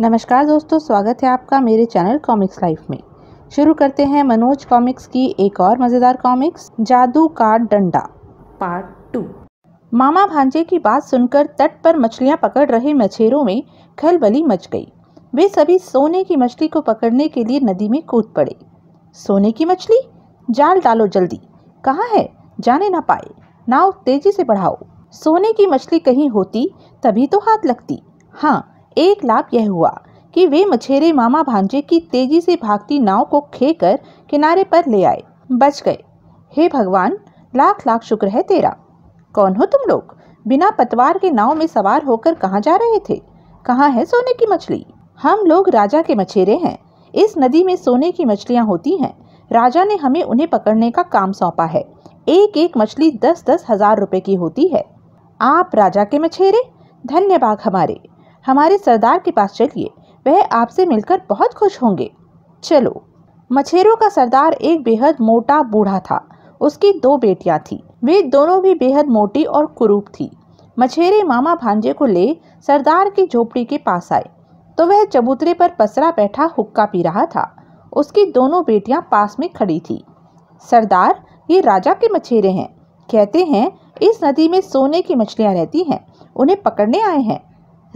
नमस्कार दोस्तों स्वागत है आपका मेरे चैनल कॉमिक्स लाइफ में शुरू करते हैं मनोज कॉमिक्स की एक और मज़ेदार कॉमिक्स जादू का डंडा पार्ट टू मामा भांजे की बात सुनकर तट पर मछलियां पकड़ रहे मछेरों में खलबली मच गई वे सभी सोने की मछली को पकड़ने के लिए नदी में कूद पड़े सोने की मछली जाल डालो जल्दी कहाँ है जाने ना पाए नाव तेजी से बढ़ाओ सोने की मछली कहीं होती तभी तो हाथ लगती हाँ एक लाभ यह हुआ कि वे मछेरे मामा भांजे की तेजी से भागती नाव को खे कर किनारे पर ले आए बच गए हे भगवान लाख लाख शुक्र है तेरा कौन हो तुम लोग बिना पतवार के नाव में सवार होकर कहाँ जा रहे थे कहाँ है सोने की मछली हम लोग राजा के मछेरे हैं इस नदी में सोने की मछलियाँ होती हैं राजा ने हमें उन्हें पकड़ने का काम सौंपा है एक एक मछली दस दस हजार रुपए की होती है आप राजा के मछेरे धन्यवाद हमारे हमारे सरदार के पास चलिए वह आपसे मिलकर बहुत खुश होंगे चलो मछेरों का सरदार एक बेहद मोटा बूढ़ा था उसकी दो बेटियां थीं वे दोनों भी बेहद मोटी और कुरूप थी मछेरे मामा भांजे को ले सरदार की झोपड़ी के पास आए तो वह चबूतरे पर पसरा बैठा हुक्का पी रहा था उसकी दोनों बेटियां पास में खड़ी थी सरदार ये राजा के मछेरे हैं कहते हैं इस नदी में सोने की मछलियाँ रहती हैं उन्हें पकड़ने आए हैं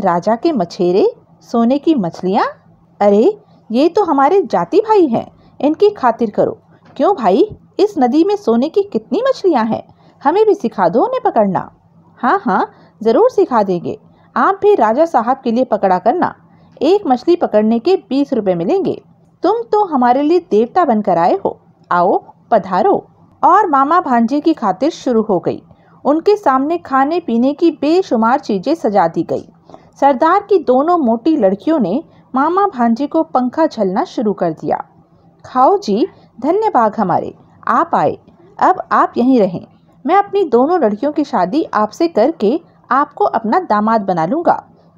राजा के मछेरे सोने की मछलियाँ अरे ये तो हमारे जाति भाई हैं इनकी खातिर करो क्यों भाई इस नदी में सोने की कितनी मछलियाँ हैं हमें भी सिखा दो उन्हें पकड़ना हाँ हाँ ज़रूर सिखा देंगे आप भी राजा साहब के लिए पकड़ा करना एक मछली पकड़ने के बीस रुपये मिलेंगे तुम तो हमारे लिए देवता बनकर आए हो आओ पधारो और मामा भांजे की खातिर शुरू हो गई उनके सामने खाने पीने की बेशुमार चीज़ें सजा दी गई सरदार की दोनों मोटी लड़कियों ने मामा भांजे को पंखा झलना शुरू कर दिया खाओ जी धन्यवाद हमारे आप आए अब आप यहीं रहें मैं अपनी दोनों लड़कियों की शादी आपसे करके आपको अपना दामाद बना लूँगा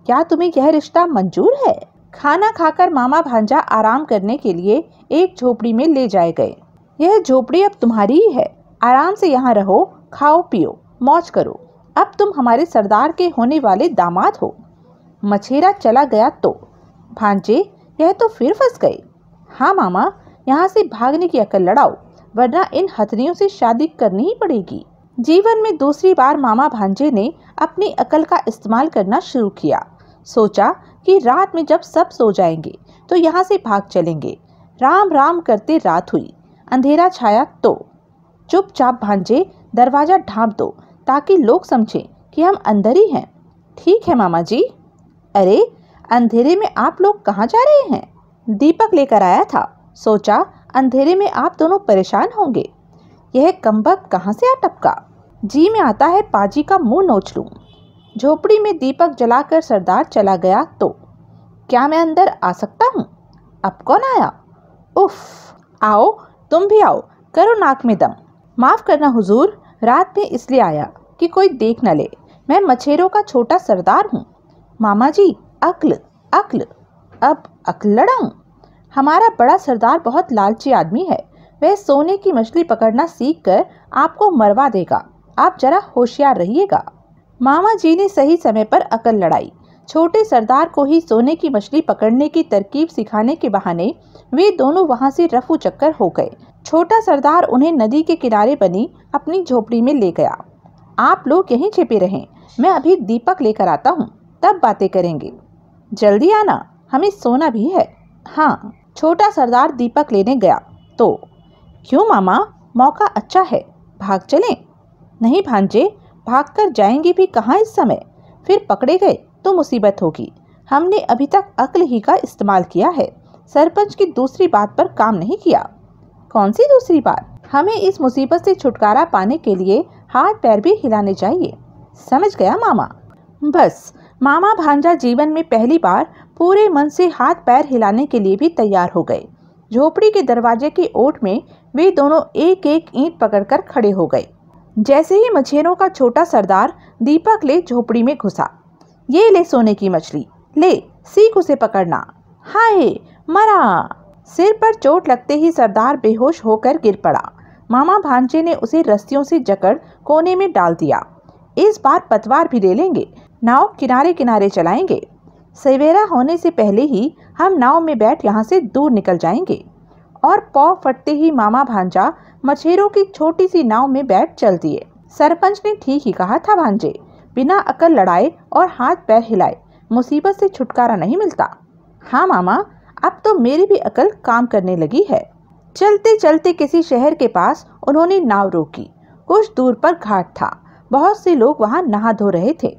क्या तुम्हें यह रिश्ता मंजूर है खाना खाकर मामा भांजा आराम करने के लिए एक झोपड़ी में ले जाए गए यह झोपड़ी अब तुम्हारी ही है आराम से यहाँ रहो खाओ पियो मौज करो अब तुम हमारे सरदार के होने वाले दामाद हो मछेरा चला गया तो भांजे यह तो फिर फंस गए हाँ मामा यहाँ से भागने की अकल लड़ाओ वरना इन हथनियों से शादी करनी ही पड़ेगी जीवन में दूसरी बार मामा भांजे ने अपनी अकल का इस्तेमाल करना शुरू किया सोचा कि रात में जब सब सो जाएंगे तो यहाँ से भाग चलेंगे राम राम करते रात हुई अंधेरा छाया तो चुपचाप भांजे दरवाज़ा ढांप दो ताकि लोग समझें कि हम अंदर ही हैं ठीक है मामा जी अरे अंधेरे में आप लोग कहाँ जा रहे हैं दीपक लेकर आया था सोचा अंधेरे में आप दोनों परेशान होंगे यह कम्बक कहाँ से आ टपका जी में आता है पाजी का मुंह नोच लूँ झोपड़ी में दीपक जलाकर सरदार चला गया तो क्या मैं अंदर आ सकता हूँ अब कौन आया उफ आओ तुम भी आओ करो नाक में दम माफ़ करना हुजूर रात में इसलिए आया कि कोई देख न ले मैं मछेरों का छोटा सरदार हूँ मामा जी अक्ल अक्ल अब अकलड़ हमारा बड़ा सरदार बहुत लालची आदमी है वह सोने की मछली पकड़ना सीख कर आपको मरवा देगा आप जरा होशियार रहिएगा मामा जी ने सही समय पर अकल लड़ाई छोटे सरदार को ही सोने की मछली पकड़ने की तरकीब सिखाने के बहाने वे दोनों वहां से रफू चक्कर हो गए छोटा सरदार उन्हें नदी के किनारे बनी अपनी झोपड़ी में ले गया आप लोग यहीं छिपे रहें मैं अभी दीपक लेकर आता हूँ तब बातें करेंगे जल्दी आना हमें सोना भी है हाँ छोटा सरदार दीपक लेने गया तो क्यों मामा मौका अच्छा है भाग चलें नहीं भांजे भाग कर जाएंगे भी कहाँ इस समय फिर पकड़े गए तो मुसीबत होगी हमने अभी तक अक्ल ही का इस्तेमाल किया है सरपंच की दूसरी बात पर काम नहीं किया कौन सी दूसरी बात हमें इस मुसीबत से छुटकारा पाने के लिए हाथ पैर भी हिलाने चाहिए समझ गया मामा बस मामा भांजा जीवन में पहली बार पूरे मन से हाथ पैर हिलाने के लिए भी तैयार हो गए झोपड़ी के दरवाजे की ओट में वे दोनों एक एक ईंट पकड़कर खड़े हो गए जैसे ही मछेरों का छोटा सरदार दीपक ले झोपड़ी में घुसा ये ले सोने की मछली ले सीख उसे पकड़ना हाय मरा सिर पर चोट लगते ही सरदार बेहोश होकर गिर पड़ा मामा भांजे ने उसे रस्सियों से जकड़ कोने में डाल दिया इस बार पतवार भी ले लेंगे नाव किनारे किनारे चलाएंगे सवेरा होने से पहले ही हम नाव में बैठ यहाँ से दूर निकल जाएंगे और पौ फटते ही मामा भांजा मछेरों की छोटी सी नाव में बैठ चल दिए सरपंच ने ठीक ही कहा था भांजे बिना अकल लड़ाए और हाथ पैर हिलाए मुसीबत से छुटकारा नहीं मिलता हाँ मामा अब तो मेरी भी अकल काम करने लगी है चलते चलते किसी शहर के पास उन्होंने नाव रोकी कुछ दूर पर घाट था बहुत से लोग वहाँ नहा धो रहे थे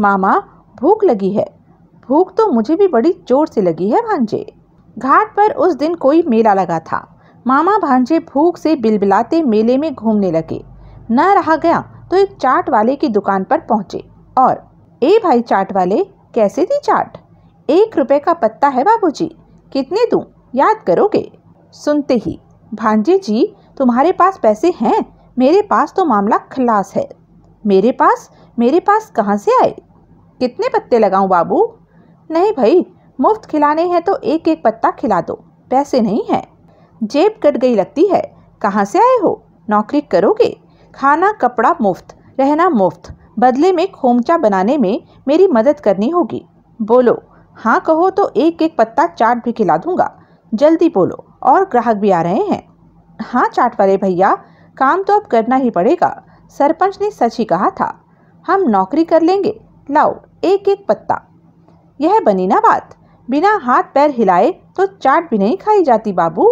मामा भूख लगी है भूख तो मुझे भी बड़ी जोर से लगी है भांजे घाट पर उस दिन कोई मेला लगा था मामा भांजे भूख से बिलबिलाते मेले में घूमने लगे न रहा गया तो एक चाट वाले की दुकान पर पहुंचे और ए भाई चाट वाले कैसे दी चाट एक रुपए का पत्ता है बाबूजी कितने दूं याद करोगे सुनते ही भांजे जी तुम्हारे पास पैसे हैं मेरे पास तो मामला खलास है मेरे पास मेरे पास कहाँ से आए कितने पत्ते लगाऊं बाबू नहीं भाई मुफ्त खिलाने हैं तो एक एक पत्ता खिला दो पैसे नहीं हैं जेब कट गई लगती है कहाँ से आए हो नौकरी करोगे खाना कपड़ा मुफ्त रहना मुफ्त बदले में खोमचा बनाने में मेरी मदद करनी होगी बोलो हाँ कहो तो एक एक पत्ता चाट भी खिला दूंगा जल्दी बोलो और ग्राहक भी आ रहे हैं हाँ चाट वाले भैया काम तो अब करना ही पड़ेगा सरपंच ने सच ही कहा था हम नौकरी कर लेंगे लाओ एक एक पत्ता यह बनी ना बात बिना हाथ पैर हिलाए तो चाट भी नहीं खाई जाती बाबू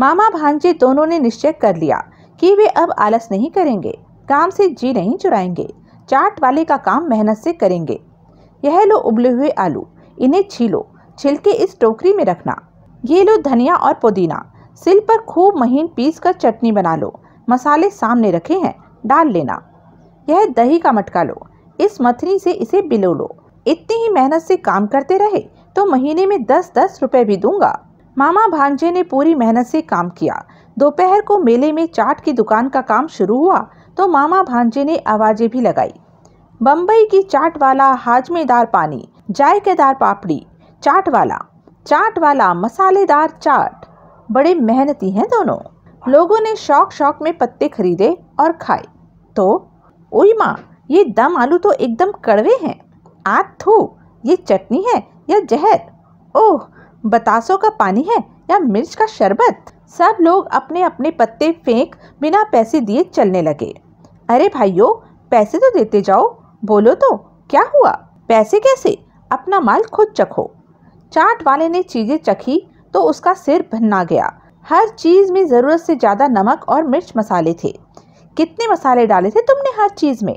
मामा भांजे दोनों ने निश्चय कर लिया कि वे अब आलस नहीं करेंगे काम से जी नहीं चुराएंगे चाट वाले का काम मेहनत से करेंगे यह लो उबले हुए आलू इन्हें छीलो छिलके इस टोकरी में रखना ये लो धनिया और पुदीना सिल पर खूब महीन पीस कर चटनी बना लो मसाले सामने रखे हैं डाल लेना यह दही का मटका लो इस मथनी से इसे बिलो लो इतनी ही मेहनत से काम करते रहे तो महीने में दस दस रुपए भी दूंगा मामा भांजे ने पूरी मेहनत से काम किया दोपहर को मेले में चाट की दुकान का काम शुरू हुआ तो मामा भांजे ने आवाजें भी लगाई बम्बई की चाट वाला हाजमेदार पानी जायकेदार पापड़ी चाट वाला चाट वाला मसालेदार चाट बड़े मेहनती हैं दोनों लोगों ने शौक शौक में पत्ते खरीदे और खाए तो ओई माँ ये दम आलू तो एकदम कड़वे हैं आत थू ये चटनी है या जहर ओह बतासों का पानी है या मिर्च का शरबत सब लोग अपने अपने पत्ते फेंक बिना पैसे दिए चलने लगे अरे भाइयों पैसे तो देते जाओ बोलो तो क्या हुआ पैसे कैसे अपना माल खुद चखो चाट वाले ने चीज़ें चखी तो उसका सिर भन्ना गया हर चीज़ में ज़रूरत से ज़्यादा नमक और मिर्च मसाले थे कितने मसाले डाले थे तुमने हर चीज़ में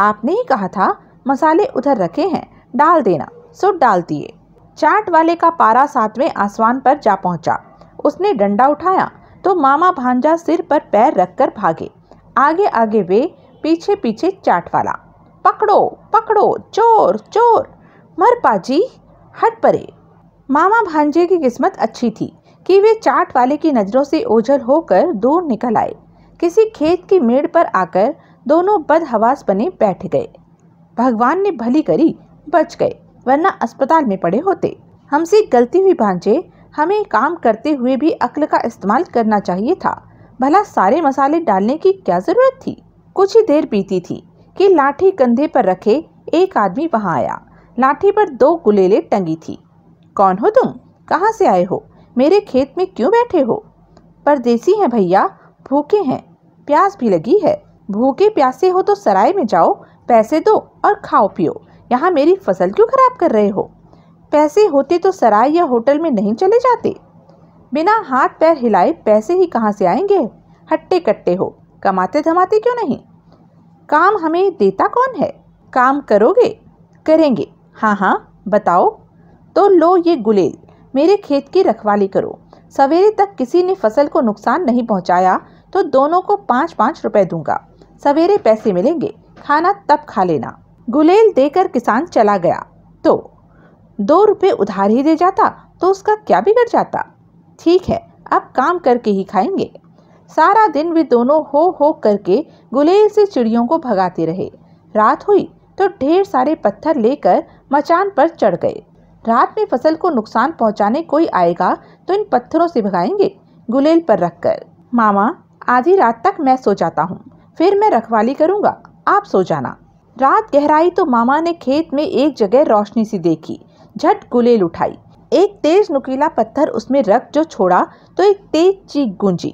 आपने ही कहा था मसाले उधर रखे हैं डाल देना सुट डाल दिए चाट वाले का पारा सातवें आसमान पर जा पहुंचा उसने डंडा उठाया तो मामा भांजा सिर पर पैर रखकर भागे आगे आगे वे पीछे पीछे चाट वाला पकड़ो पकड़ो चोर चोर मर पाजी हट परे मामा भांजे की किस्मत अच्छी थी कि वे चाट वाले की नज़रों से ओझल होकर दूर निकल आए किसी खेत की मेड़ पर आकर दोनों बदहवास बने बैठ गए भगवान ने भली करी बच गए वरना अस्पताल में पड़े होते हमसे गलती हुई भांजे हमें काम करते हुए भी अक्ल का इस्तेमाल करना चाहिए था भला सारे मसाले डालने की क्या ज़रूरत थी कुछ ही देर बीती थी कि लाठी कंधे पर रखे एक आदमी वहाँ आया लाठी पर दो गुलेले टंगी थी कौन हो तुम कहाँ से आए हो मेरे खेत में क्यों बैठे हो परदेसी हैं भैया भूखे हैं प्यास भी लगी है भूखे प्यासे हो तो सराय में जाओ पैसे दो और खाओ पियो यहाँ मेरी फसल क्यों खराब कर रहे हो पैसे होते तो सराय या होटल में नहीं चले जाते बिना हाथ पैर हिलाए पैसे ही कहाँ से आएंगे हट्टे कट्टे हो कमाते धमाते क्यों नहीं काम हमें देता कौन है काम करोगे करेंगे हाँ हाँ बताओ तो लो ये गुलेल मेरे खेत की रखवाली करो सवेरे तक किसी ने फसल को नुकसान नहीं पहुंचाया तो दोनों को पाँच पाँच रुपए दूंगा सवेरे पैसे मिलेंगे खाना तब खा लेना गुलेल देकर किसान चला गया तो दो रुपये उधार ही दे जाता तो उसका क्या बिगड़ जाता ठीक है अब काम करके ही खाएंगे सारा दिन वे दोनों हो हो करके गुलेल से चिड़ियों को भगाते रहे रात हुई तो ढेर सारे पत्थर लेकर मचान पर चढ़ गए रात में फसल को नुकसान पहुंचाने कोई आएगा तो इन पत्थरों से भगाएंगे गुलेल पर रखकर मामा आधी रात तक मैं सो जाता हूँ फिर मैं रखवाली करूंगा आप सो जाना रात गहराई तो मामा ने खेत में एक जगह रोशनी सी देखी झट गुलेल उठाई एक तेज नुकीला पत्थर उसमें रख जो छोड़ा तो एक तेज चीख गूंजी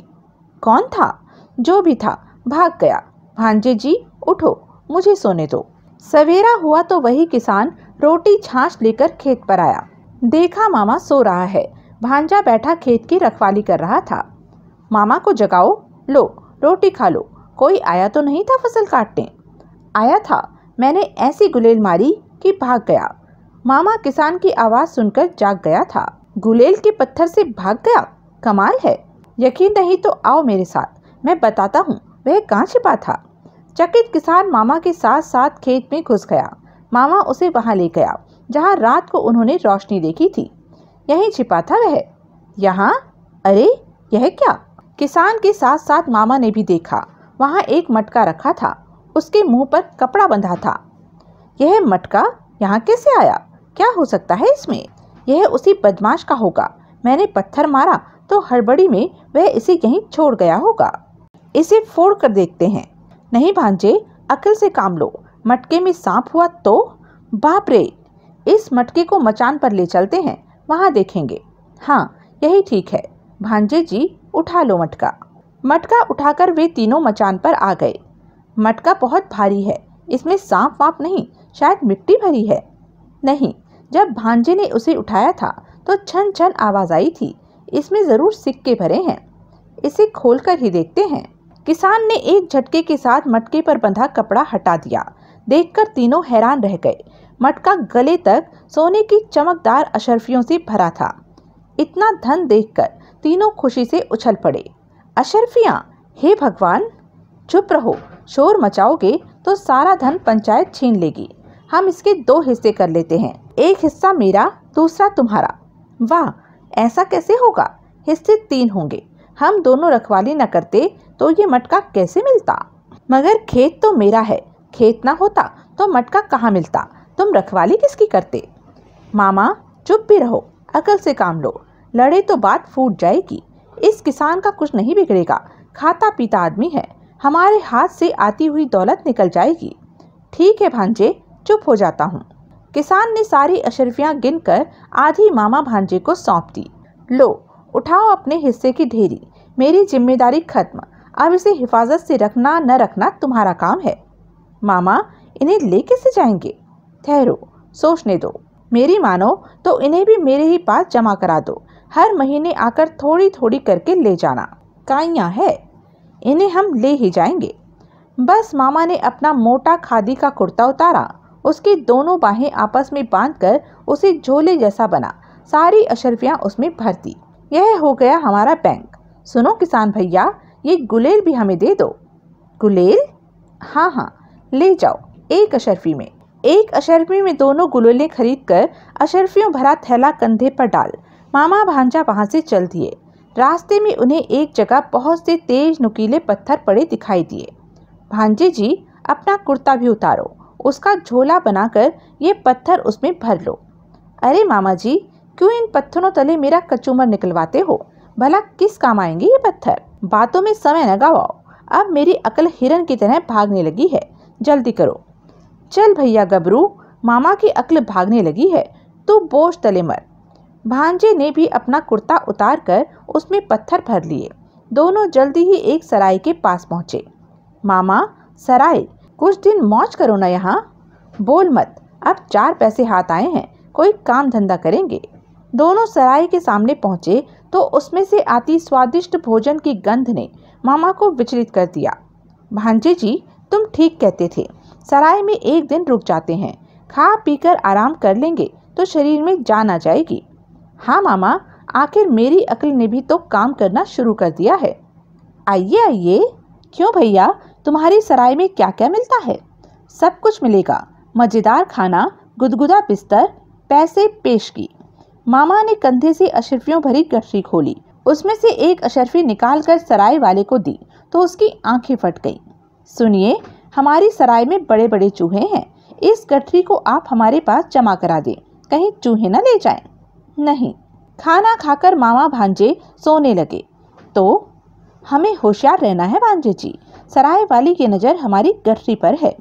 कौन था जो भी था भाग गया भांजे जी उठो मुझे सोने दो सवेरा हुआ तो वही किसान रोटी छाछ लेकर खेत पर आया देखा मामा सो रहा है भांजा बैठा खेत की रखवाली कर रहा था मामा को जगाओ लो रोटी खा लो कोई आया तो नहीं था फसल काटने आया था मैंने ऐसी गुलेल मारी कि भाग गया मामा किसान की आवाज़ सुनकर जाग गया था गुलेल के पत्थर से भाग गया कमाल है यकीन नहीं तो आओ मेरे साथ मैं बताता हूँ वह कहाँ छिपा था चकित किसान मामा के साथ साथ खेत में घुस गया मामा उसे वहाँ ले गया जहाँ रात को उन्होंने रोशनी देखी थी यहीं छिपा था वह यहाँ अरे यह क्या किसान के साथ साथ मामा ने भी देखा वहाँ एक मटका रखा था उसके मुंह पर कपड़ा बंधा था यह मटका यहाँ कैसे आया क्या हो सकता है इसमें यह उसी बदमाश का होगा मैंने पत्थर मारा तो हड़बड़ी में वह इसे यहीं छोड़ गया होगा इसे फोड़ कर देखते हैं नहीं भांजे अकल से काम लो मटके में सांप हुआ तो बाप रे इस मटके को मचान पर ले चलते हैं वहाँ देखेंगे हाँ यही ठीक है भांजे जी उठा लो मटका मटका उठाकर वे तीनों मचान पर आ गए मटका बहुत भारी है इसमें सांप वाप नहीं शायद मिट्टी भरी है नहीं जब भांजे ने उसे उठाया था तो छन छन आवाज़ आई थी इसमें ज़रूर सिक्के भरे हैं इसे खोलकर ही देखते हैं किसान ने एक झटके के साथ मटके पर बंधा कपड़ा हटा दिया देखकर तीनों हैरान रह गए मटका गले तक सोने की चमकदार अशरफियों से भरा था इतना धन देखकर तीनों खुशी से उछल पड़े अशरफिया हे भगवान चुप रहो शोर मचाओगे तो सारा धन पंचायत छीन लेगी हम इसके दो हिस्से कर लेते हैं एक हिस्सा मेरा दूसरा तुम्हारा वाह ऐसा कैसे होगा हिस्से तीन होंगे हम दोनों रखवाली न करते तो ये मटका कैसे मिलता मगर खेत तो मेरा है खेत ना होता तो मटका कहाँ मिलता तुम रखवाली किसकी करते मामा चुप भी रहो अकल से काम लो लड़े तो बात फूट जाएगी इस किसान का कुछ नहीं बिगड़ेगा खाता पीता आदमी है हमारे हाथ से आती हुई दौलत निकल जाएगी ठीक है भांजे चुप हो जाता हूँ किसान ने सारी अशरफियाँ कर आधी मामा भांजे को सौंप दी लो उठाओ अपने हिस्से की ढेरी मेरी जिम्मेदारी खत्म अब इसे हिफाजत से रखना न रखना तुम्हारा काम है मामा इन्हें ले कैसे जाएंगे ठहरो सोचने दो मेरी मानो तो इन्हें भी मेरे ही पास जमा करा दो हर महीने आकर थोड़ी थोड़ी करके ले जाना काइयाँ है इन्हें हम ले ही जाएंगे बस मामा ने अपना मोटा खादी का कुर्ता उतारा उसकी दोनों बाहें आपस में बांधकर उसे झोले जैसा बना सारी अशरफियाँ उसमें भर दी यह हो गया हमारा बैंक सुनो किसान भैया ये गुलेल भी हमें दे दो गुलेल हाँ हाँ ले जाओ एक अशरफी में एक अशरफी में दोनों गुलेलें खरीद कर अशरफियों भरा थैला कंधे पर डाल मामा भांजा वहाँ से चल दिए रास्ते में उन्हें एक जगह बहुत से तेज नुकीले पत्थर पड़े दिखाई दिए भांजे जी अपना कुर्ता भी उतारो उसका झोला बनाकर ये पत्थर उसमें भर लो अरे मामा जी क्यों इन पत्थरों तले मेरा कचूमर निकलवाते हो भला किस काम आएंगे ये पत्थर बातों में समय न गवाओ अब मेरी अकल हिरन की तरह भागने लगी है जल्दी करो चल भैया गबरू मामा की अकल भागने लगी है तू बोझ तले मर भांजे ने भी अपना कुर्ता उतार कर उसमें पत्थर भर लिए दोनों जल्दी ही एक सराय के पास पहुँचे मामा सराय कुछ दिन मौज करो ना यहाँ बोल मत अब चार पैसे हाथ आए हैं कोई काम धंधा करेंगे दोनों सराय के सामने पहुंचे तो उसमें से आती स्वादिष्ट भोजन की गंध ने मामा को विचलित कर दिया भांजे जी तुम ठीक कहते थे सराय में एक दिन रुक जाते हैं खा पीकर आराम कर लेंगे तो शरीर में जान आ जाएगी हाँ मामा आखिर मेरी अकल ने भी तो काम करना शुरू कर दिया है आइए आइए क्यों भैया तुम्हारी सराय में क्या क्या मिलता है सब कुछ मिलेगा मज़ेदार खाना गुदगुदा बिस्तर पैसे पेश की मामा ने कंधे से अशरफियों भरी गठरी खोली उसमें से एक अशरफी निकाल कर सराय वाले को दी तो उसकी आंखें फट गईं सुनिए हमारी सराय में बड़े बड़े चूहे हैं इस गठरी को आप हमारे पास जमा करा दें कहीं चूहे न ले जाएं नहीं खाना खाकर मामा भांजे सोने लगे तो हमें होशियार रहना है भांजे जी सराय वाली की नज़र हमारी गठरी पर है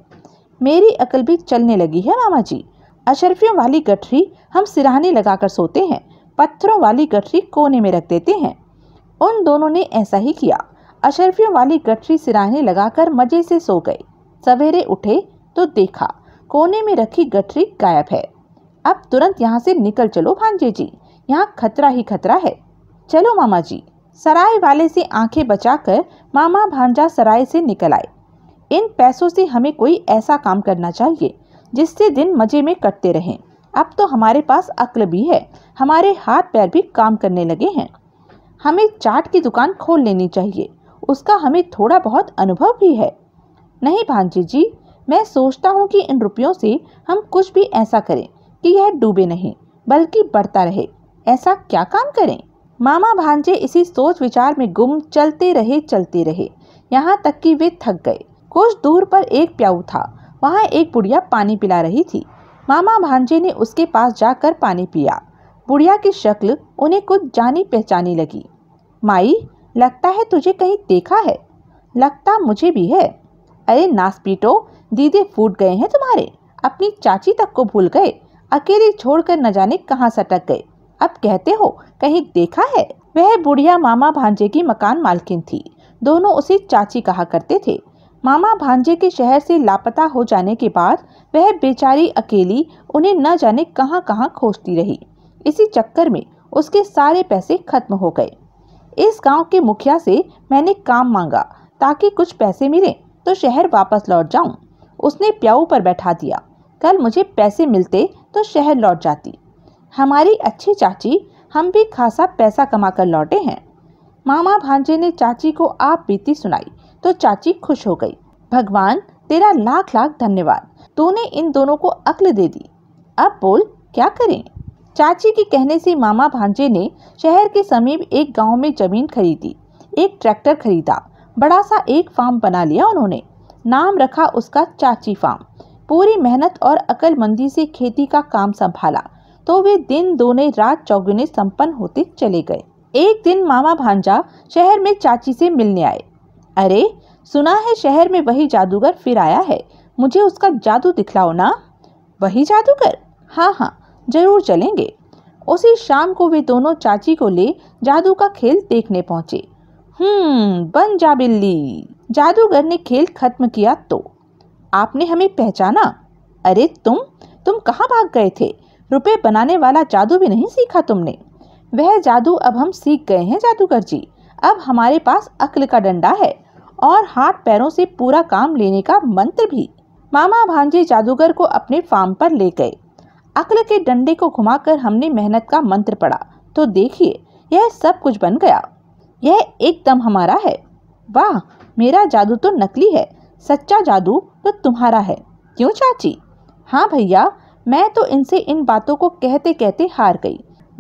मेरी अकल भी चलने लगी है मामा जी अशरफियों वाली गठरी हम सिराहने लगाकर सोते हैं पत्थरों वाली गठरी कोने में रख देते हैं उन दोनों ने ऐसा ही किया अशरफियों वाली गठरी सिराहने लगाकर मज़े से सो गए सवेरे उठे तो देखा कोने में रखी गठरी गायब है अब तुरंत यहाँ से निकल चलो भांजे जी यहाँ खतरा ही खतरा है चलो मामा जी सराय वाले से आंखें बचाकर मामा भांजा सराय से निकल आए इन पैसों से हमें कोई ऐसा काम करना चाहिए जिससे दिन मज़े में कटते रहें अब तो हमारे पास अक्ल भी है हमारे हाथ पैर भी काम करने लगे हैं हमें चाट की दुकान खोल लेनी चाहिए उसका हमें थोड़ा बहुत अनुभव भी है नहीं भांजी जी मैं सोचता हूँ कि इन रुपयों से हम कुछ भी ऐसा करें कि यह डूबे नहीं बल्कि बढ़ता रहे ऐसा क्या काम करें मामा भांजे इसी सोच विचार में गुम चलते रहे चलते रहे यहाँ तक कि वे थक गए कुछ दूर पर एक प्याऊ था वहाँ एक बुढ़िया पानी पिला रही थी मामा भांजे ने उसके पास जाकर पानी पिया बुढ़िया की शक्ल उन्हें कुछ जानी पहचानी लगी माई लगता है तुझे कहीं देखा है लगता मुझे भी है अरे नास पीटो दीदी फूट गए हैं तुम्हारे अपनी चाची तक को भूल गए अकेले छोड़कर न जाने कहाँ सटक गए अब कहते हो कहीं देखा है वह बुढ़िया मामा भांजे की मकान मालकिन थी दोनों उसे चाची कहा करते थे मामा भांजे के शहर से लापता हो जाने के बाद वह बेचारी अकेली उन्हें न जाने कहाँ कहाँ खोजती रही इसी चक्कर में उसके सारे पैसे खत्म हो गए इस गांव के मुखिया से मैंने काम मांगा ताकि कुछ पैसे मिले तो शहर वापस लौट जाऊं उसने प्याऊ पर बैठा दिया कल मुझे पैसे मिलते तो शहर लौट जाती हमारी अच्छी चाची हम भी खासा पैसा कमा कर लौटे हैं मामा भांजे ने चाची को आप बीती सुनाई तो चाची खुश हो गई भगवान तेरा लाख लाख धन्यवाद तूने इन दोनों को अक्ल दे दी अब बोल क्या करें चाची के कहने से मामा भांजे ने शहर के समीप एक गांव में जमीन खरीदी एक ट्रैक्टर खरीदा बड़ा सा एक फार्म बना लिया उन्होंने नाम रखा उसका चाची फार्म पूरी मेहनत और अकलमंदी से खेती का काम संभाला तो वे दिन दोने रात चौगुने संपन्न होते चले गए एक दिन मामा भांजा शहर में चाची से मिलने आए अरे सुना है शहर में वही जादूगर फिर आया है मुझे उसका जादू दिखलाओ ना वही जादूगर हाँ हाँ जरूर चलेंगे उसी शाम को वे दोनों चाची को ले जादू का खेल देखने पहुंचे हम्म बन जा बिल्ली जादूगर ने खेल खत्म किया तो आपने हमें पहचाना अरे तुम तुम कहाँ भाग गए थे रुपए बनाने वाला जादू भी नहीं सीखा तुमने वह जादू अब हम सीख गए हैं जादूगर जी अब हमारे पास अक्ल का डंडा है और हाथ पैरों से पूरा काम लेने का मंत्र भी मामा भांजे जादूगर को अपने फार्म पर ले गए अक्ल के डंडे को घुमाकर हमने मेहनत का मंत्र पढ़ा तो देखिए यह सब कुछ बन गया यह एकदम हमारा है वाह मेरा जादू तो नकली है सच्चा जादू तो तुम्हारा है क्यों चाची हाँ भैया मैं तो इनसे इन बातों को कहते कहते हार गई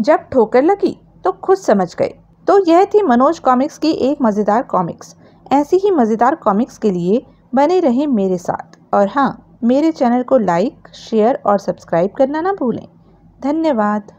जब ठोकर लगी तो खुद समझ गए तो यह थी मनोज कॉमिक्स की एक मज़ेदार कॉमिक्स ऐसी ही मज़ेदार कॉमिक्स के लिए बने रहें मेरे साथ और हाँ मेरे चैनल को लाइक शेयर और सब्सक्राइब करना ना भूलें धन्यवाद